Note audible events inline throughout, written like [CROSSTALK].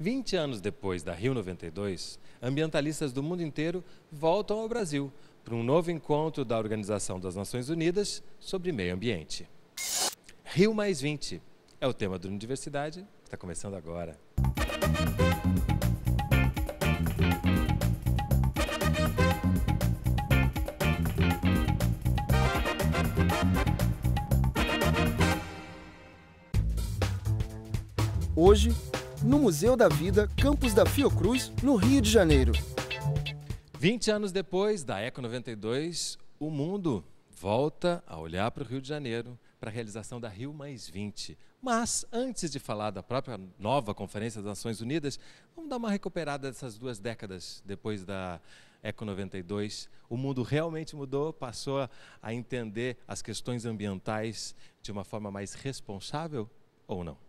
20 anos depois da Rio 92, ambientalistas do mundo inteiro voltam ao Brasil para um novo encontro da Organização das Nações Unidas sobre meio ambiente. Rio Mais 20 é o tema do Universidade que está começando agora. Hoje, no Museu da Vida, campus da Fiocruz, no Rio de Janeiro. 20 anos depois da Eco 92, o mundo volta a olhar para o Rio de Janeiro para a realização da Rio Mas, antes de falar da própria nova Conferência das Nações Unidas, vamos dar uma recuperada dessas duas décadas depois da Eco 92. O mundo realmente mudou, passou a entender as questões ambientais de uma forma mais responsável ou não?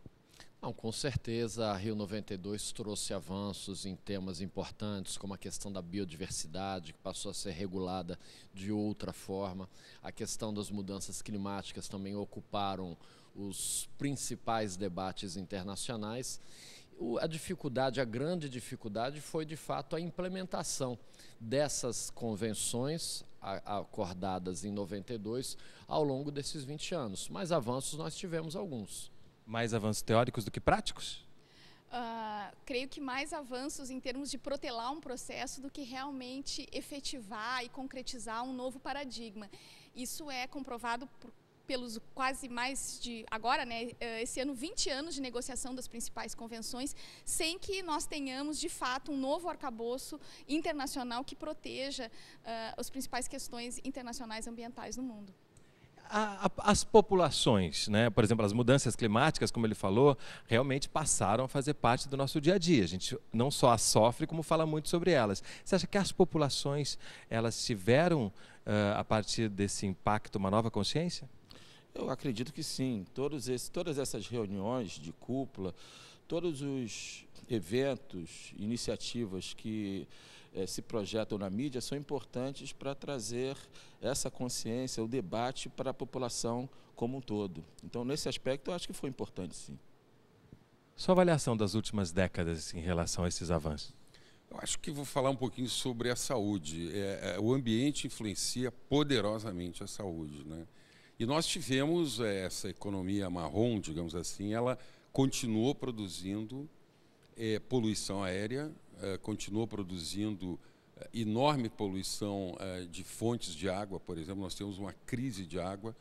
Não, com certeza a Rio 92 trouxe avanços em temas importantes, como a questão da biodiversidade, que passou a ser regulada de outra forma. A questão das mudanças climáticas também ocuparam os principais debates internacionais. A dificuldade, a grande dificuldade foi de fato a implementação dessas convenções acordadas em 92 ao longo desses 20 anos. Mas avanços nós tivemos alguns. Mais avanços teóricos do que práticos? Uh, creio que mais avanços em termos de protelar um processo do que realmente efetivar e concretizar um novo paradigma. Isso é comprovado por, pelos quase mais de agora, né, eh, esse ano 20 anos de negociação das principais convenções, sem que nós tenhamos de fato um novo arcabouço internacional que proteja uh, as principais questões internacionais ambientais no mundo a, a, as populações, né? por exemplo, as mudanças climáticas, como ele falou, realmente passaram a fazer parte do nosso dia a dia. A gente não só as sofre, como fala muito sobre elas. Você acha que as populações elas tiveram, uh, a partir desse impacto, uma nova consciência? Eu acredito que sim. Esses, todas essas reuniões de cúpula, todos os eventos, iniciativas que eh, se projetam na mídia são importantes para trazer essa consciência, o debate para a população como um todo. Então, nesse aspecto, eu acho que foi importante, sim. Sua avaliação das últimas décadas em relação a esses avanços? Eu acho que vou falar um pouquinho sobre a saúde. É, é o ambiente influencia poderosamente a saúde, né? E nós tivemos é, essa economia marrom, digamos assim, ela continuou produzindo é, poluição aérea, eh, continuou produzindo eh, enorme poluição eh, de fontes de água, por exemplo, nós temos uma crise de água,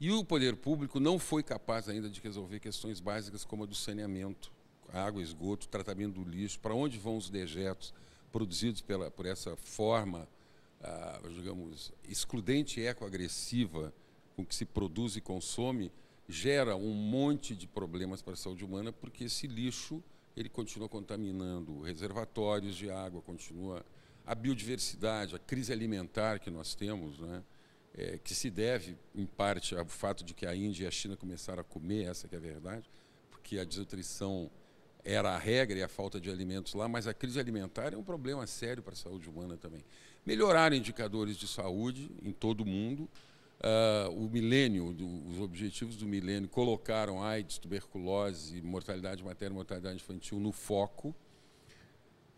e o poder público não foi capaz ainda de resolver questões básicas como a do saneamento, água, esgoto, tratamento do lixo, para onde vão os dejetos produzidos pela, por essa forma, ah, digamos, excludente e ecoagressiva com que se produz e consome, gera um monte de problemas para a saúde humana, porque esse lixo ele continua contaminando reservatórios de água, continua a biodiversidade, a crise alimentar que nós temos, né? É, que se deve, em parte, ao fato de que a Índia e a China começaram a comer, essa que é a verdade, porque a desnutrição era a regra e a falta de alimentos lá, mas a crise alimentar é um problema sério para a saúde humana também. Melhorar indicadores de saúde em todo o mundo, Uh, o milênio, do, os objetivos do milênio colocaram AIDS, tuberculose, mortalidade materna, mortalidade infantil no foco.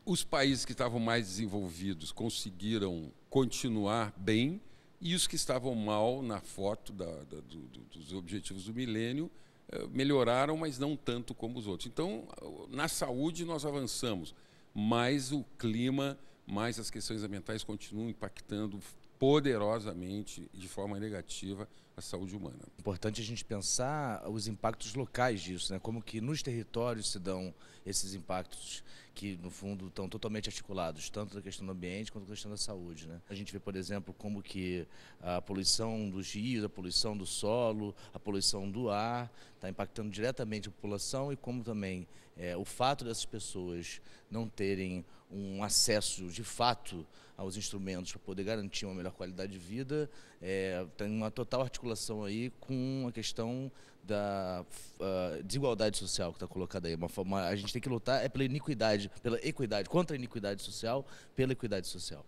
Os países que estavam mais desenvolvidos conseguiram continuar bem e os que estavam mal na foto da, da, do, dos objetivos do milênio eh, melhoraram, mas não tanto como os outros. Então, na saúde nós avançamos, mas o clima, mais as questões ambientais continuam impactando poderosamente, de forma negativa, a saúde humana. Importante a gente pensar os impactos locais disso, né? como que nos territórios se dão esses impactos que no fundo estão totalmente articulados, tanto da questão do ambiente quanto da questão da saúde. Né? A gente vê, por exemplo, como que a poluição dos rios, a poluição do solo, a poluição do ar está impactando diretamente a população e como também é, o fato dessas pessoas não terem um acesso de fato aos instrumentos para poder garantir uma melhor qualidade de vida, é, tem uma total articulação aí com a questão da uh, desigualdade social que está colocada aí. Uma, uma, a gente tem que lutar é pela iniquidade, pela equidade, contra a iniquidade social, pela equidade social.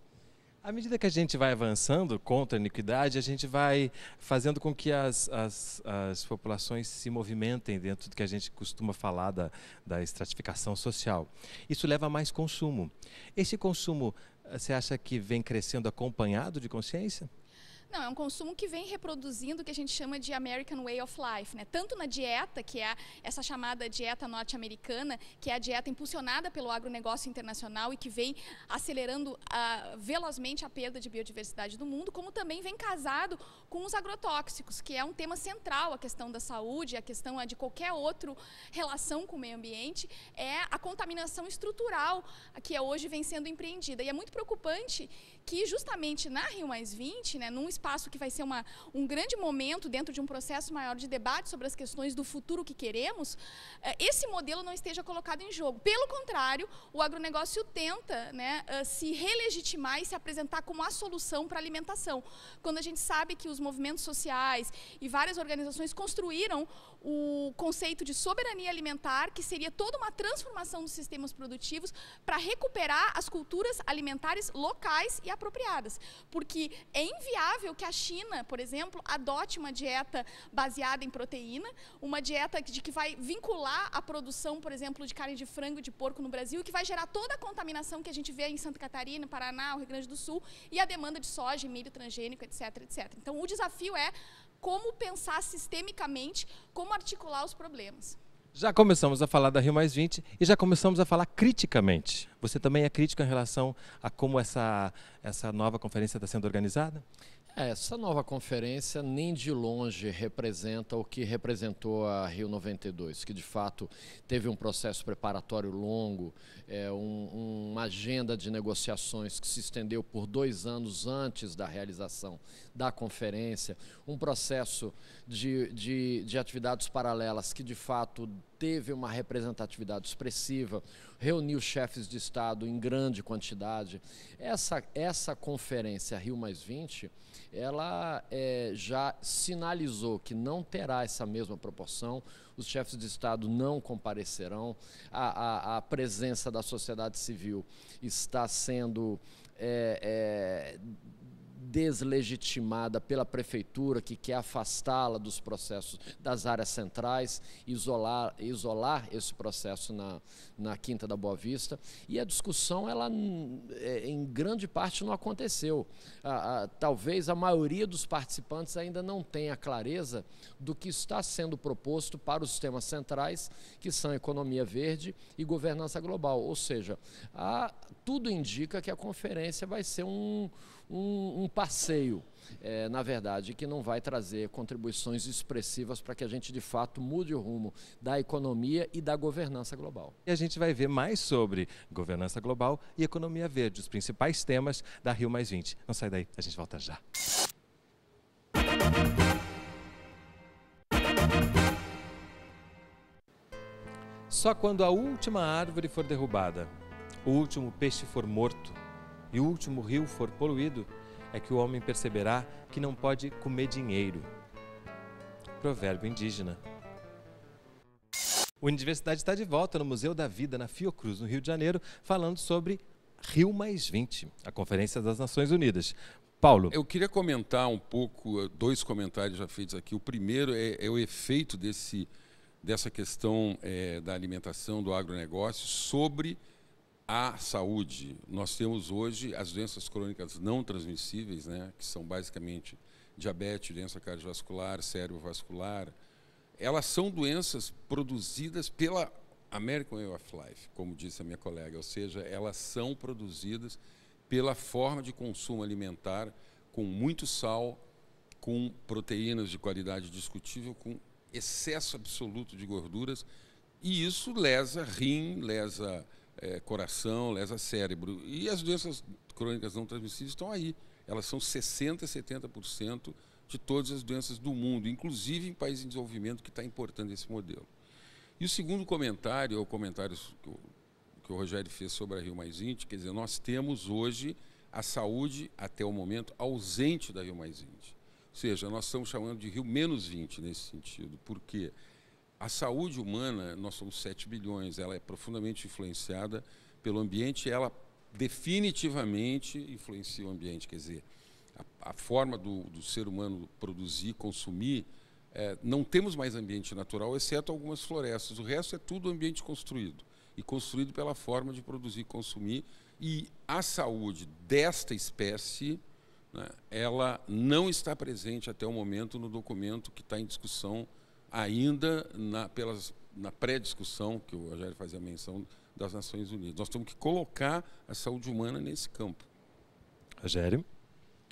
À medida que a gente vai avançando contra a iniquidade, a gente vai fazendo com que as, as, as populações se movimentem dentro do que a gente costuma falar da, da estratificação social. Isso leva a mais consumo. Esse consumo, ah, você acha que vem crescendo acompanhado de consciência? Não, é um consumo que vem reproduzindo o que a gente chama de American Way of Life, né? Tanto na dieta, que é essa chamada dieta norte-americana, que é a dieta impulsionada pelo agronegócio internacional e que vem acelerando uh, velozmente a perda de biodiversidade do mundo, como também vem casado com os agrotóxicos, que é um tema central, a questão da saúde, a questão ah, de qualquer outra relação com o meio ambiente, é a contaminação estrutural ah, que é hoje vem sendo empreendida. E é muito preocupante que justamente na Rio Mais 20, né, num espaço que vai ser uma, um grande momento dentro de um processo maior de debate sobre as questões do futuro que queremos, eh, esse modelo não esteja colocado em jogo. Pelo contrário, o agronegócio tenta né, eh, se relegitimar e se apresentar como a solução para a alimentação, quando a gente sabe que os movimentos sociais e várias organizações construíram o conceito de soberania alimentar, que seria toda uma transformação dos sistemas produtivos para recuperar as culturas alimentares locais e apropriadas. Porque é inviável que a China, por exemplo, adote uma dieta baseada em proteína, uma dieta de que vai vincular a produção, por exemplo, de carne de frango e de porco no Brasil, que vai gerar toda a contaminação que a gente vê em Santa Catarina, Paraná, Rio Grande do Sul, e a demanda de soja, milho transgênico, etc, etc. Então, o desafio é como pensar sistemicamente, como articular os problemas. Já começamos a falar da Rio Mais 20 e já começamos a falar criticamente. Você também é crítico em relação a como essa, essa nova conferência está sendo organizada? Essa nova conferência nem de longe representa o que representou a Rio 92, que de fato teve um processo preparatório longo, é, um, uma agenda de negociações que se estendeu por dois anos antes da realização da conferência, um processo de, de, de atividades paralelas que de fato teve uma representatividade expressiva, reuniu chefes de Estado em grande quantidade. Essa, essa conferência Rio ela é, já sinalizou que não terá essa mesma proporção, os chefes de Estado não comparecerão, a, a, a presença da sociedade civil está sendo é, é, deslegitimada pela prefeitura que quer afastá-la dos processos das áreas centrais, isolar, isolar esse processo na, na Quinta da Boa Vista. E a discussão, ela é, em grande parte não aconteceu. talvez a maioria dos participantes ainda não tenha clareza do que está sendo proposto para os temas centrais, que são economia verde e governança global. Ou seja, a, tudo indica que a conferência vai ser um um, um passeio. É, na verdade, que não vai trazer contribuições expressivas para que a gente de fato mude o rumo da economia e da governança global. E a gente vai ver mais sobre governança global e economia verde, os principais temas da Rio Mais 20. Não sai daí, a gente volta já. Só quando a última árvore for derrubada, o último peixe for morto, e o último rio for poluído, é que o homem perceberá que não pode comer dinheiro. Provérbio indígena. O Universidade está de volta no Museu da Vida, na Fiocruz, no Rio de Janeiro, falando sobre Rio Mais 20, a Conferência das Nações Unidas. Paulo. Eu queria comentar um pouco, eh, dois comentários já feitos aqui. O primeiro é, é o efeito desse, dessa questão é, da alimentação, do agronegócio, sobre à saúde. Nós temos hoje as doenças crônicas não transmissíveis, né, que são basicamente diabetes, doença cardiovascular, cerebrovascular. Elas são doenças produzidas pela American Way of Life, como disse a minha colega, ou seja, elas são produzidas pela forma de consumo alimentar com muito sal, com proteínas de qualidade discutível, com excesso absoluto de gorduras, e isso lesa rim, lesa é, coração, lesa cérebro. E as doenças crônicas não transmissíveis estão aí. Elas são 60%, 70% de todas as doenças do mundo, inclusive em países em desenvolvimento que está importando esse modelo. E o segundo comentário, ou comentário que o, que o Rogério fez sobre a Rio Mais 20, quer dizer, nós temos hoje a saúde, até o momento, ausente da Rio Mais 20. Ou seja, nós estamos chamando de Rio menos 20 nesse sentido. Por quê? Porque a saúde humana, nós somos 7 bilhões, ela é profundamente influenciada pelo ambiente, ela definitivamente influencia o ambiente, quer dizer, a, a forma do, do, ser humano produzir, consumir, é, não temos mais ambiente natural, exceto algumas florestas, o resto é tudo ambiente construído, e construído pela forma de produzir consumir, e a saúde desta espécie, né, ela não está presente até o momento no documento que está em discussão ainda na, pelas, na pré-discussão, que o Rogério fazia menção, das Nações Unidas. Nós temos que colocar a saúde humana nesse campo. Rogério?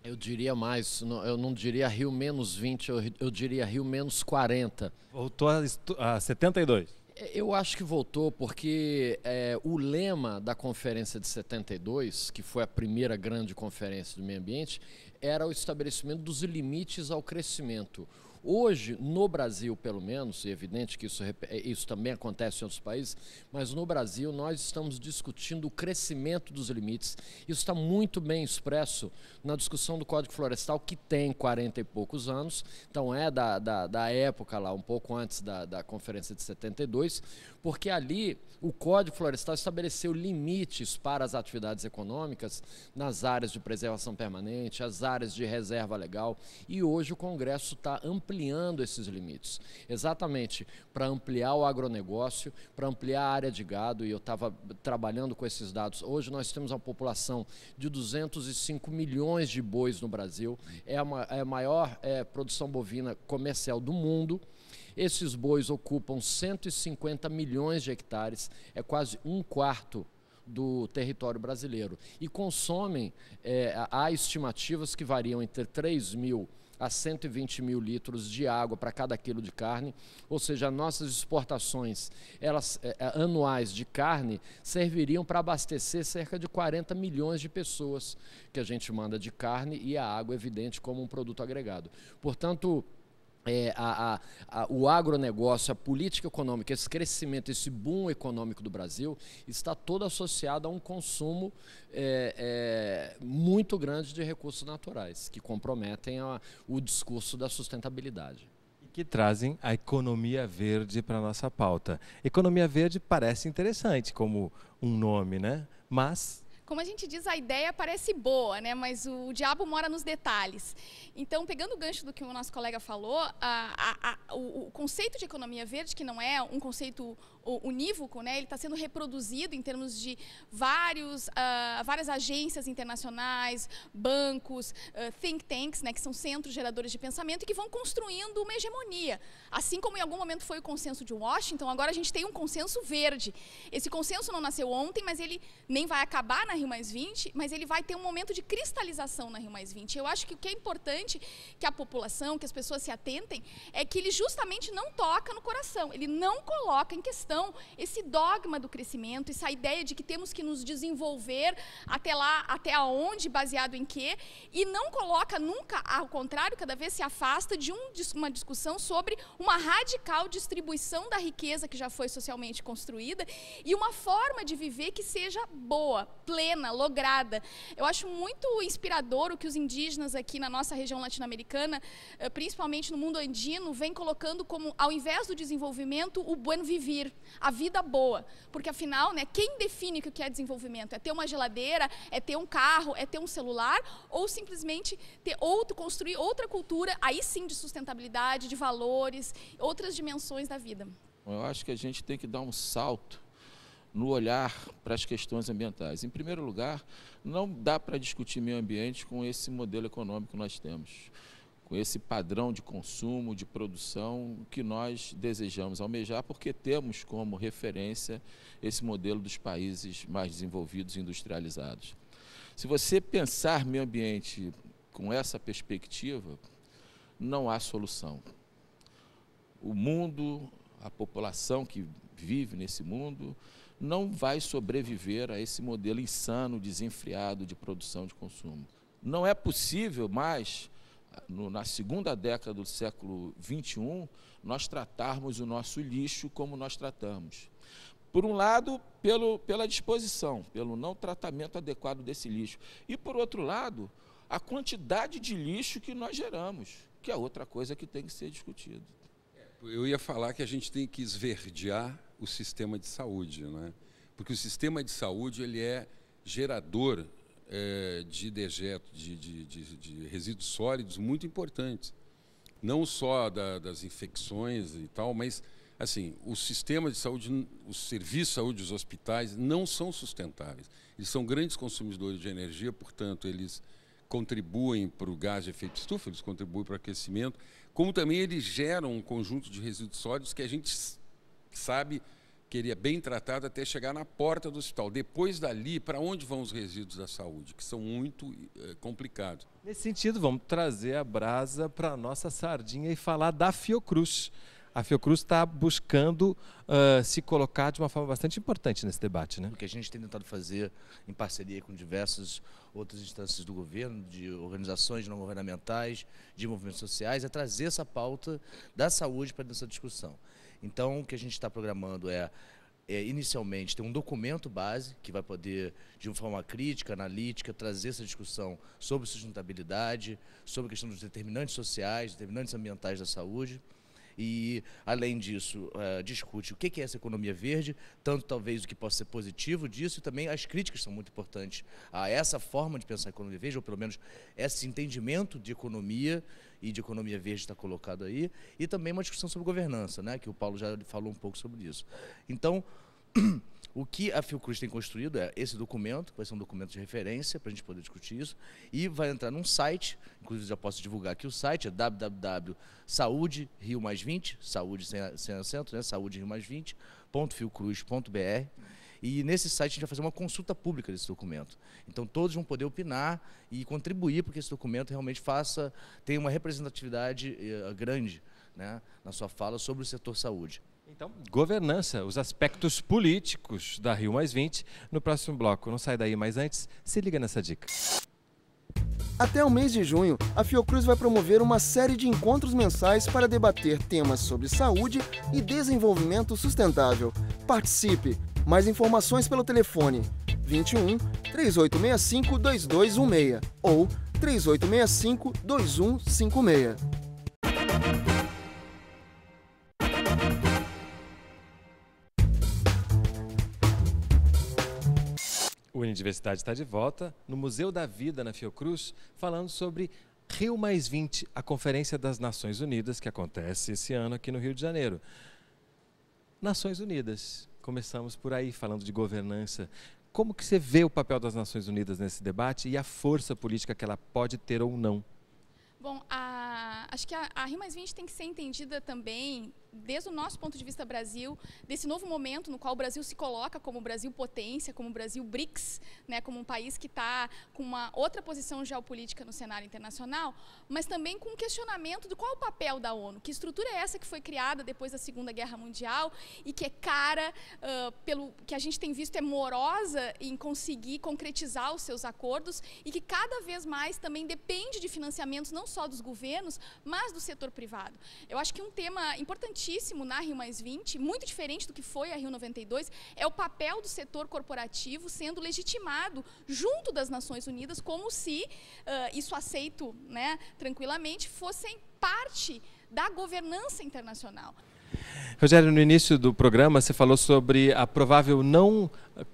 Eu diria mais, eu não diria Rio menos 20, eu, diria Rio menos 40. Voltou a, a 72. Eu acho que voltou porque é, o lema da conferência de 72, que foi a primeira grande conferência do meio ambiente, era o estabelecimento dos limites ao crescimento. Hoje, no Brasil, pelo menos, é evidente que isso, é, isso também acontece em outros países, mas no Brasil nós estamos discutindo o crescimento dos limites. Isso está muito bem expresso na discussão do Código Florestal, que tem 40 e poucos anos, então é da, da, da época lá, um pouco antes da, da Conferência de 72, porque ali o Código Florestal estabeleceu limites para as atividades econômicas nas áreas de preservação permanente, as áreas de reserva legal, e hoje o Congresso está ampliando ampliando esses limites, exatamente para ampliar o agronegócio, para ampliar a área de gado, e eu estava trabalhando com esses dados. Hoje nós temos uma população de 205 milhões de bois no Brasil, é, é a, maior é, produção bovina comercial do mundo. Esses bois ocupam 150 milhões de hectares, é quase um quarto do território brasileiro. E consomem, é, há estimativas que variam entre 3 mil a 120 mil litros de água para cada quilo de carne, ou seja, nossas exportações elas, é, é, anuais de carne serviriam para abastecer cerca de 40 milhões de pessoas que a gente manda de carne e a água, é evidente, como um produto agregado. Portanto, é, a, a, a, o agronegócio, a política econômica, esse crescimento, esse boom econômico do Brasil está todo associado a um consumo é, é, muito grande de recursos naturais, que comprometem a, o discurso da sustentabilidade. E que trazem a economia verde para a nossa pauta. Economia verde parece interessante como um nome, né? Mas como a gente diz, a ideia parece boa, né? Mas o diabo mora nos detalhes. Então, pegando o gancho do que o nosso colega falou, a, a, a, o, o conceito de economia verde, que não é um conceito unívoco, né, ele está sendo reproduzido em termos de vários, uh, várias agências internacionais, bancos, uh, think tanks, né, que são centros geradores de pensamento e que vão construindo uma hegemonia. Assim como em algum momento foi o consenso de Washington, agora a gente tem um consenso verde. Esse consenso não nasceu ontem, mas ele nem vai acabar na Rio mas ele vai ter um momento de cristalização na Rio Eu acho que o que é importante que a população, que as pessoas se atentem, é que ele justamente não toca no coração, ele não coloca em questão esse dogma do crescimento, essa ideia de que temos que nos desenvolver até lá, até aonde, baseado em quê, e não coloca nunca, ao contrário, cada vez se afasta de um, uma discussão sobre uma radical distribuição da riqueza que já foi socialmente construída e uma forma de viver que seja boa, plena plena, lograda. Eu acho muito inspirador o que os indígenas aqui na nossa região latino-americana, eh, principalmente no mundo andino, vem colocando como, ao invés do desenvolvimento, o buen vivir, a vida boa. Porque afinal, né, quem define o que é desenvolvimento? É ter uma geladeira, é ter um carro, é ter um celular, ou simplesmente ter outro, construir outra cultura, aí sim de sustentabilidade, de valores, outras dimensões da vida. Eu acho que a gente tem que dar um salto no olhar para as questões ambientais. Em primeiro lugar, não dá para discutir meio ambiente com esse modelo econômico que nós temos, com esse padrão de consumo, de produção que nós desejamos almejar, porque temos como referência esse modelo dos países mais desenvolvidos e industrializados. Se você pensar meio ambiente com essa perspectiva, não há solução. O mundo, a população que vive nesse mundo, não vai sobreviver a esse modelo insano, desenfreado de produção de consumo. Não é possível mais, no, na segunda década do século XXI, nós tratarmos o nosso lixo como nós tratamos. Por um lado, pelo, pela disposição, pelo não tratamento adequado desse lixo. E, por outro lado, a quantidade de lixo que nós geramos, que é outra coisa que tem que ser discutida. Eu ia falar que a gente tem que esverdear o sistema de saúde, né? porque o sistema de saúde ele é gerador é, de dejetos, de, de, de, de, resíduos sólidos muito importantes, não só da, das infecções e tal, mas assim o sistema de saúde, os serviços de saúde os hospitais não são sustentáveis. Eles são grandes consumidores de energia, portanto eles contribuem para o gás de efeito estufa, eles contribuem para o aquecimento, como também eles geram um conjunto de resíduos sólidos que a gente sabe que ele é bem tratado até chegar na porta do hospital. Depois dali, para onde vão os resíduos da saúde, que são muito é, complicados? Nesse sentido, vamos trazer a brasa para a nossa sardinha e falar da Fiocruz. A Fiocruz está buscando uh, se colocar de uma forma bastante importante nesse debate, né? O que a gente tem tentado fazer em parceria com diversas outras instâncias do governo, de organizações não governamentais, de movimentos sociais, é trazer essa pauta da saúde para essa discussão. Então, o que a gente está programando é, é, inicialmente, ter um documento base que vai poder, de uma forma crítica, analítica, trazer essa discussão sobre sustentabilidade, sobre a questão dos determinantes sociais, determinantes ambientais da saúde e, além disso, uh, discute o que é essa economia verde, tanto talvez o que possa ser positivo disso, e também as críticas são muito importantes a essa forma de pensar a economia verde, ou pelo menos esse entendimento de economia e de economia verde está colocado aí, e também uma discussão sobre governança, né, que o Paulo já falou um pouco sobre isso. Então, [CLEARS THROAT] o que a Fiocruz tem construído é esse documento, que vai ser um documento de referência para a gente poder discutir isso, e vai entrar num site, inclusive já posso divulgar aqui o site, é www.saude-rio-mais20, saúde sem, sem acento, né, saúde-rio-mais20.fiocruz.br, e nesse site a gente vai fazer uma consulta pública desse documento. Então todos vão poder opinar e contribuir para que esse documento realmente faça, tenha uma representatividade eh, grande né, na sua fala sobre o setor saúde. Então, governança, os aspectos políticos da Rio Mais 20 no próximo bloco. Não sai daí, mas antes, se liga nessa dica. Até o mês de junho, a Fiocruz vai promover uma série de encontros mensais para debater temas sobre saúde e desenvolvimento sustentável. Participe! Mais informações pelo telefone 21 3865 2216 ou 3865 2156. O Universidade está de volta no Museu da Vida na Fiocruz, falando sobre Rio Mais 20, a Conferência das Nações Unidas que acontece esse ano aqui no Rio de Janeiro. Nações Unidas, Começamos por aí, falando de governança. Como que você vê o papel das Nações Unidas nesse debate e a força política que ela pode ter ou não? Bom, a, acho que a, a Rio tem que ser entendida também desde o nosso ponto de vista Brasil, desse novo momento no qual o Brasil se coloca como Brasil potência, como Brasil BRICS, né, como um país que está com uma outra posição geopolítica no cenário internacional, mas também com um questionamento de qual é o papel da ONU, que estrutura é essa que foi criada depois da Segunda Guerra Mundial e que é cara, uh, pelo que a gente tem visto, é morosa em conseguir concretizar os seus acordos e que cada vez mais também depende de financiamentos não só dos governos, mas do setor privado. Eu acho que um tema importantíssimo na Rio +20, muito diferente do que foi a Rio 92, é o papel do setor corporativo sendo legitimado junto das Nações Unidas, como se uh, isso aceito né, tranquilamente fossem parte da governança internacional. Rogério, no início do programa você falou sobre a provável não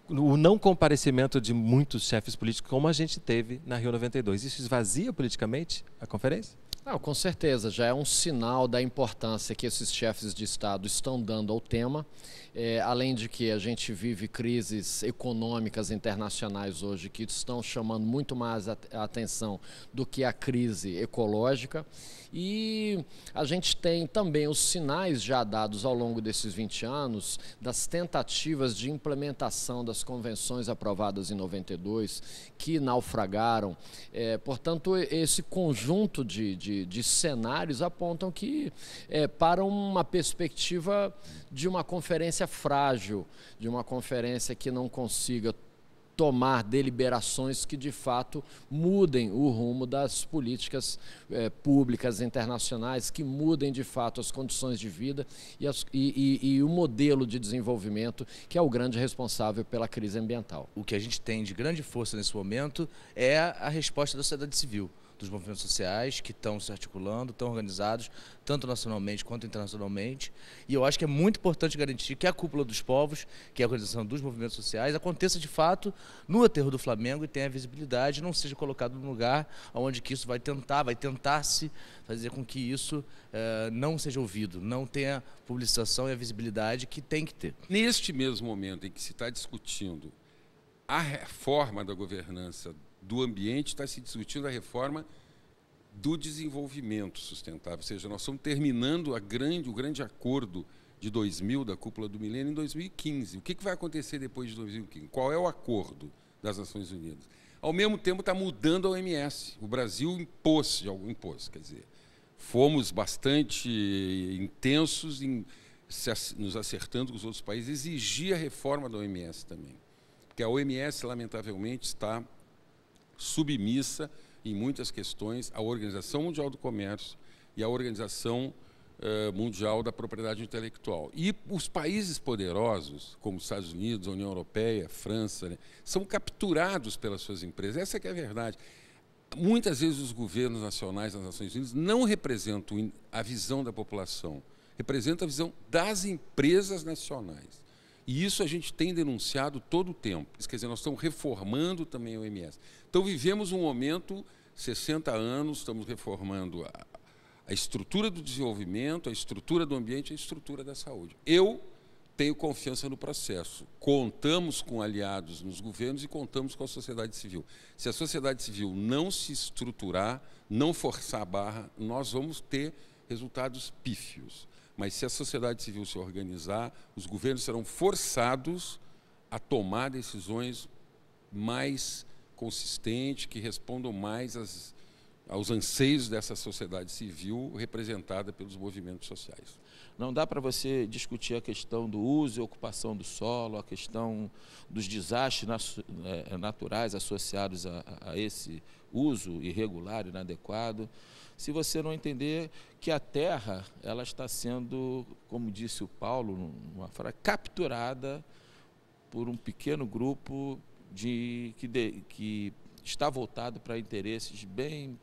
o não comparecimento de muitos chefes políticos, como a gente teve na Rio 92. Isso esvazia politicamente a conferência? Não, com certeza, já é um sinal da importância que esses chefes de Estado estão dando ao tema. É, além de que a gente vive crises econômicas internacionais hoje que estão chamando muito mais a, a atenção do que a crise ecológica. E a gente tem também os sinais já dados ao longo desses 20 anos das tentativas de implementação das convenções aprovadas em 92 que naufragaram. É, portanto, esse conjunto de, de de, cenários apontam que é, para uma perspectiva de uma conferência frágil, de uma conferência que não consiga tomar deliberações que de fato mudem o rumo das políticas é, públicas internacionais, que mudem de fato as condições de vida e, as, e, e, e, o modelo de desenvolvimento, que é o grande responsável pela crise ambiental. O que a gente tem de grande força nesse momento é a resposta da sociedade civil dos movimentos sociais que estão se articulando, estão organizados, tanto nacionalmente quanto internacionalmente. E eu acho que é muito importante garantir que a cúpula dos povos, que é a organização dos movimentos sociais, aconteça de fato no aterro do Flamengo e tenha visibilidade, não seja colocado num lugar onde que isso vai tentar, vai tentar se fazer com que isso eh, não seja ouvido, não tenha publicitação e a visibilidade que tem que ter. Neste mesmo momento em que se está discutindo a reforma da governança do ambiente, está se discutindo a reforma do desenvolvimento sustentável. Ou seja, nós estamos terminando grande, o grande acordo de 2000, da cúpula do milênio, em 2015. O que, que vai acontecer depois de 2015? Qual é o acordo das Nações Unidas? Ao mesmo tempo, está mudando a OMS. O Brasil impôs, de algum impôs, quer dizer, fomos bastante intensos em nos acertando com os outros países, exigir a reforma da OMS também. Porque a OMS, lamentavelmente, está submissa em muitas questões à Organização Mundial do Comércio e à Organização eh, Mundial da Propriedade Intelectual. E os países poderosos, como os Estados Unidos, a União Europeia, França, né, são capturados pelas suas empresas. Essa é a verdade. Muitas vezes os governos nacionais das Nações Unidas não representam a visão da população, representam a visão das empresas nacionais. E isso a gente tem denunciado todo o tempo. Quer dizer, nós estamos reformando também o MS. Então, vivemos um momento, 60 anos, estamos reformando a, a estrutura do desenvolvimento, a estrutura do ambiente, a estrutura da saúde. Eu tenho confiança no processo. Contamos com aliados nos governos e contamos com a sociedade civil. Se a sociedade civil não se estruturar, não forçar a barra, nós vamos ter resultados pífios. Mas se a sociedade civil se organizar, os governos serão forçados a tomar decisões mais consistentes, que respondam mais às, aos anseios dessa sociedade civil representada pelos movimentos sociais. Não dá para você discutir a questão do uso e ocupação do solo, a questão dos desastres é, naturais associados a, a esse uso irregular, inadequado, se você não entender que a terra ela está sendo, como disse o Paulo, uma frase, capturada por um pequeno grupo de, que, de, que está voltado para interesses bem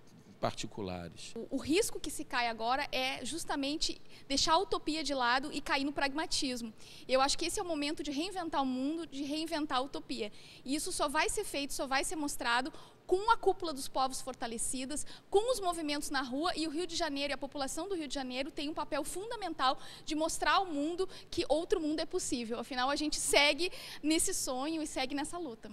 particulares. O, o, risco que se cai agora é justamente deixar a utopia de lado e cair no pragmatismo. Eu acho que esse é o momento de reinventar o mundo, de reinventar a utopia. E isso só vai ser feito, só vai ser mostrado com a cúpula dos povos fortalecidas, com os movimentos na rua e o Rio de Janeiro e a população do Rio de Janeiro tem um papel fundamental de mostrar ao mundo que outro mundo é possível. Afinal, a gente segue nesse sonho e segue nessa luta.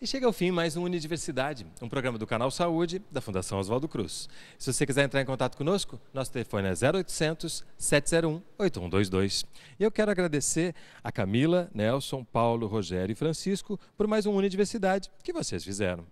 E chega ao fim mais um Universidade, um programa do Canal Saúde da Fundação Oswaldo Cruz. Se você quiser entrar em contato conosco, nosso telefone é 0800 701 8122. E eu quero agradecer a Camila, Nelson, Paulo, Rogério e Francisco por mais um Universidade que vocês fizeram.